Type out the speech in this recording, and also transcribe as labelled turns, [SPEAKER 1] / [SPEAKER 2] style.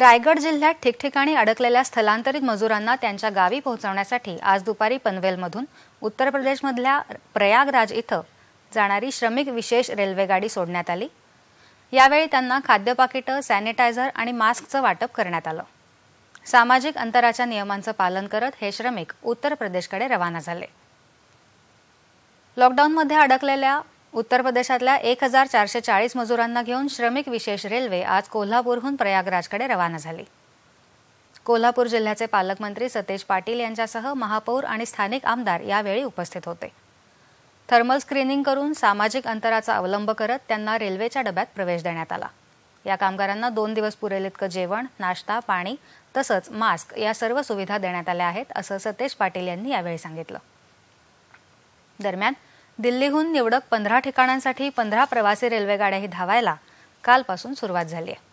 [SPEAKER 1] रायगड जिल्ह्यात ठिकठिकाणी अडकलेल्या स्थलांतरित मजुरांना त्यांच्या गावी पोहोचवण्यासाठी आज दुपारी पनवेलमधून उत्तर प्रदेशमधल्या प्रयागराज इथं जाणारी श्रमिक विशेष रेल्वेगाडी सोडण्यात आली यावेळी त्यांना खाद्य पाकिटं सॅनिटायझर आणि मास्कचं वाटप करण्यात आलं सामाजिक अंतराच्या नियमांचं पालन करत हे श्रमिक उत्तर प्रदेशकडे रवाना झाले लॉकडाऊनमध्ये अडकलेल्या उत्तर प्रदेशातल्या एक हजार चारशे चाळीस मजुरांना घेऊन श्रमिक विशेष रेल्वे आज कोल्हापूरहून प्रयागराजकडे रवाना झाली कोल्हापूर जिल्ह्याचे पालकमंत्री सतेज पाटील यांच्यासह महापौर आणि स्थानिक आमदार यावेळी उपस्थित होते थर्मल स्क्रीनिंग करून सामाजिक अंतराचा अवलंब करत त्यांना रेल्वेच्या डब्यात प्रवेश देण्यात आला या कामगारांना दोन दिवस पुरेल इतकं जेवण नाश्ता पाणी तसंच मास्क या सर्व सुविधा देण्यात आल्या आहेत असं सतेज पाटील यांनी यावेळी सांगितलं दरम्यान दिल्लीहून निवडक पंधरा ठिकाणांसाठी पंधरा प्रवासी रेल्वेगाड्याही धावायला कालपासून सुरुवात झाली आहे